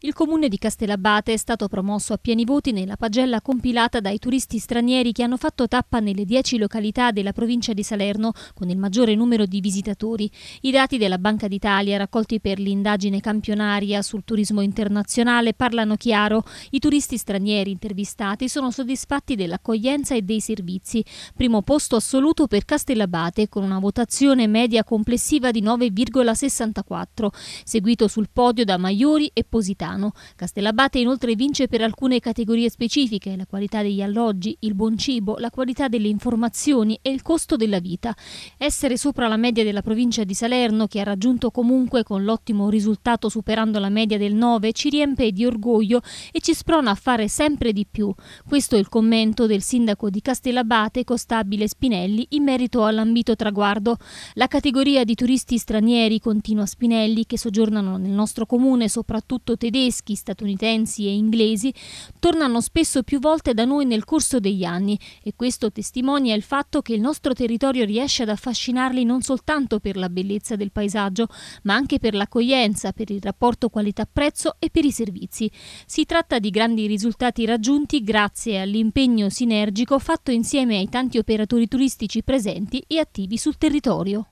Il comune di Castellabate è stato promosso a pieni voti nella pagella compilata dai turisti stranieri che hanno fatto tappa nelle 10 località della provincia di Salerno con il maggiore numero di visitatori. I dati della Banca d'Italia raccolti per l'indagine campionaria sul turismo internazionale parlano chiaro. I turisti stranieri intervistati sono soddisfatti dell'accoglienza e dei servizi. Primo posto assoluto per Castellabate con una votazione media complessiva di 9,64, seguito sul podio da Maiori e Positano. Positano. Castellabate inoltre vince per alcune categorie specifiche, la qualità degli alloggi, il buon cibo, la qualità delle informazioni e il costo della vita. Essere sopra la media della provincia di Salerno, che ha raggiunto comunque con l'ottimo risultato superando la media del 9, ci riempie di orgoglio e ci sprona a fare sempre di più. Questo è il commento del sindaco di Castellabate, Costabile Spinelli, in merito all'ambito traguardo. La categoria di turisti stranieri, continua Spinelli, che soggiornano nel nostro comune, soprattutto tedeschi, tedeschi, statunitensi e inglesi tornano spesso più volte da noi nel corso degli anni e questo testimonia il fatto che il nostro territorio riesce ad affascinarli non soltanto per la bellezza del paesaggio, ma anche per l'accoglienza, per il rapporto qualità-prezzo e per i servizi. Si tratta di grandi risultati raggiunti grazie all'impegno sinergico fatto insieme ai tanti operatori turistici presenti e attivi sul territorio.